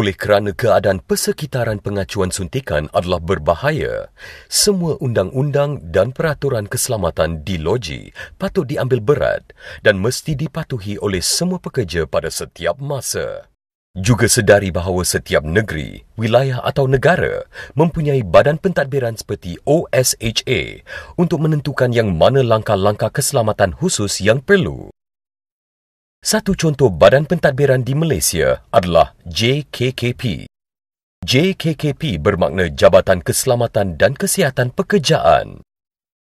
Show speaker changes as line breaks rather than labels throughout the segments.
Oleh kerana keadaan persekitaran pengacuan suntikan adalah berbahaya, semua undang-undang dan peraturan keselamatan di loji patut diambil berat dan mesti dipatuhi oleh semua pekerja pada setiap masa. Juga sedari bahawa setiap negeri, wilayah atau negara mempunyai badan pentadbiran seperti OSHA untuk menentukan yang mana langkah-langkah keselamatan khusus yang perlu. Satu contoh badan pentadbiran di Malaysia adalah JKKP. JKKP bermakna Jabatan Keselamatan dan Kesihatan Pekerjaan.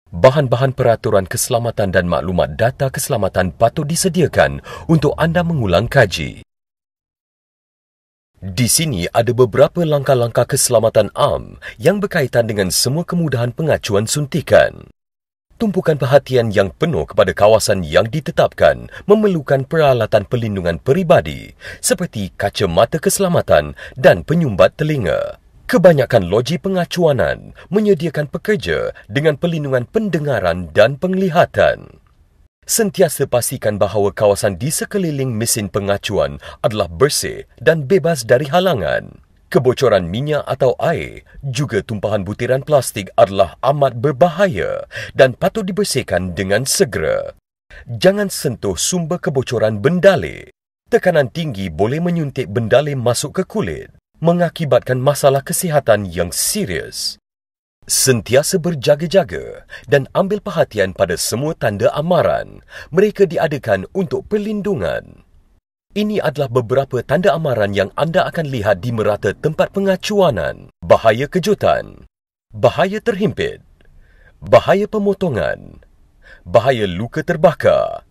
Bahan-bahan peraturan keselamatan dan maklumat data keselamatan patut disediakan untuk anda mengulang kaji. Di sini ada beberapa langkah-langkah keselamatan am yang berkaitan dengan semua kemudahan pengacuan suntikan. Tumpukan perhatian yang penuh kepada kawasan yang ditetapkan memerlukan peralatan pelindungan peribadi seperti kaca mata keselamatan dan penyumbat telinga. Kebanyakan loji pengacuanan menyediakan pekerja dengan pelindungan pendengaran dan penglihatan. Sentiasa pastikan bahawa kawasan di sekeliling mesin pengacuan adalah bersih dan bebas dari halangan. Kebocoran minyak atau air juga tumpahan butiran plastik adalah amat berbahaya dan patut dibersihkan dengan segera. Jangan sentuh sumber kebocoran bendale. Tekanan tinggi boleh menyuntik bendale masuk ke kulit, mengakibatkan masalah kesihatan yang serius. Sentiasa berjaga-jaga dan ambil perhatian pada semua tanda amaran. Mereka diadakan untuk perlindungan. Ini adalah beberapa tanda amaran yang anda akan lihat di merata tempat pengacuanan. Bahaya kejutan. Bahaya terhimpit. Bahaya pemotongan. Bahaya luka terbakar.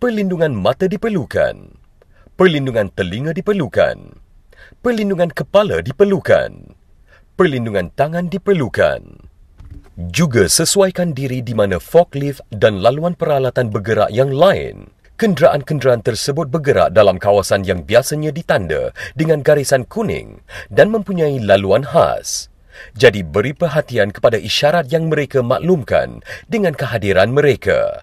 Perlindungan mata diperlukan. Perlindungan telinga diperlukan. Perlindungan kepala diperlukan. Perlindungan tangan diperlukan. Juga sesuaikan diri di mana forklift dan laluan peralatan bergerak yang lain kenderaan-kenderaan tersebut bergerak dalam kawasan yang biasanya ditanda dengan garisan kuning dan mempunyai laluan khas. Jadi beri perhatian kepada isyarat yang mereka maklumkan dengan kehadiran mereka.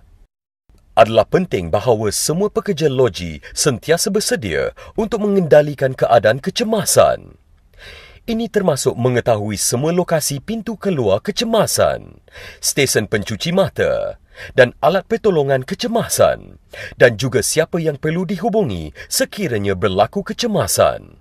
Adalah penting bahawa semua pekerja loji sentiasa bersedia untuk mengendalikan keadaan kecemasan. Ini termasuk mengetahui semua lokasi pintu keluar kecemasan, stesen pencuci mata dan alat pertolongan kecemasan dan juga siapa yang perlu dihubungi sekiranya berlaku kecemasan.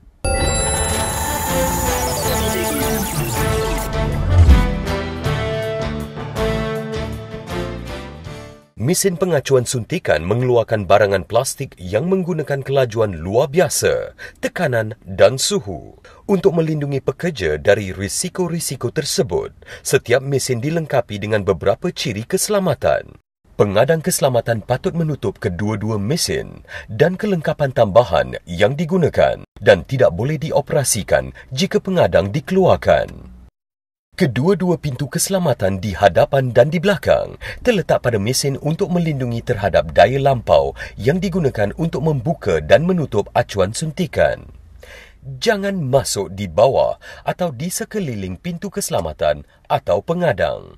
mesin pengacuan suntikan mengeluarkan barangan plastik yang menggunakan kelajuan luar biasa, tekanan dan suhu. Untuk melindungi pekerja dari risiko-risiko tersebut, setiap mesin dilengkapi dengan beberapa ciri keselamatan. Pengadang keselamatan patut menutup kedua-dua mesin dan kelengkapan tambahan yang digunakan dan tidak boleh dioperasikan jika pengadang dikeluarkan. Kedua-dua pintu keselamatan di hadapan dan di belakang terletak pada mesin untuk melindungi terhadap daya lampau yang digunakan untuk membuka dan menutup acuan suntikan. Jangan masuk di bawah atau di sekeliling pintu keselamatan atau pengadang.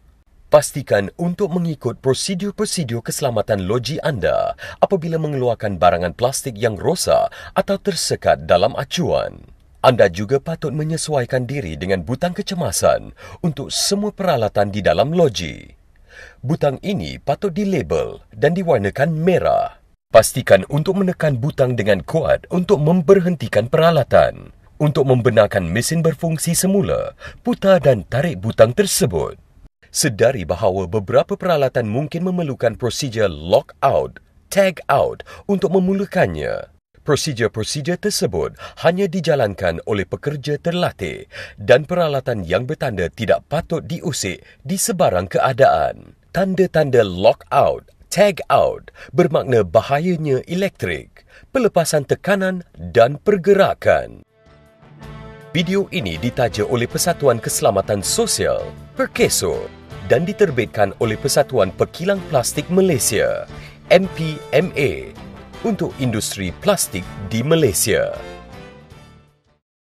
Pastikan untuk mengikut prosedur-prosedur keselamatan loji anda apabila mengeluarkan barangan plastik yang rosak atau tersekat dalam acuan. Anda juga patut menyesuaikan diri dengan butang kecemasan untuk semua peralatan di dalam loji. Butang ini patut dilabel dan diwarnakan merah. Pastikan untuk menekan butang dengan kuat untuk memberhentikan peralatan. Untuk membenarkan mesin berfungsi semula, putar dan tarik butang tersebut. Sedari bahawa beberapa peralatan mungkin memerlukan prosedur lock out, tag out untuk memulakannya. Prosedur-prosedur tersebut hanya dijalankan oleh pekerja terlatih dan peralatan yang bertanda tidak patut diusik di sebarang keadaan. Tanda-tanda lock out, tag out bermakna bahayanya elektrik, pelepasan tekanan dan pergerakan. Video ini ditaja oleh Persatuan Keselamatan Sosial, Perkeso dan diterbitkan oleh Persatuan Perkilang Plastik Malaysia, MPMA untuk industri plastik di Malaysia.